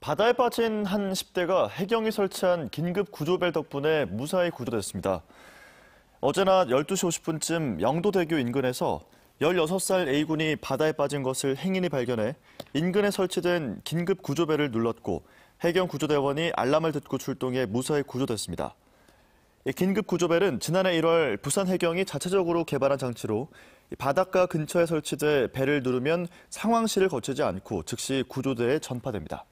바다에 빠진 한 10대가 해경이 설치한 긴급 구조벨 덕분에 무사히 구조됐습니다. 어제 나 12시 50분쯤 영도대교 인근에서 16살 A군이 바다에 빠진 것을 행인이 발견해 인근에 설치된 긴급 구조벨을 눌렀고 해경 구조대원이 알람을 듣고 출동해 무사히 구조됐습니다. 긴급 구조벨은 지난해 1월 부산 해경이 자체적으로 개발한 장치로 바닷가 근처에 설치돼 배를 누르면 상황실을 거치지 않고 즉시 구조대에 전파됩니다.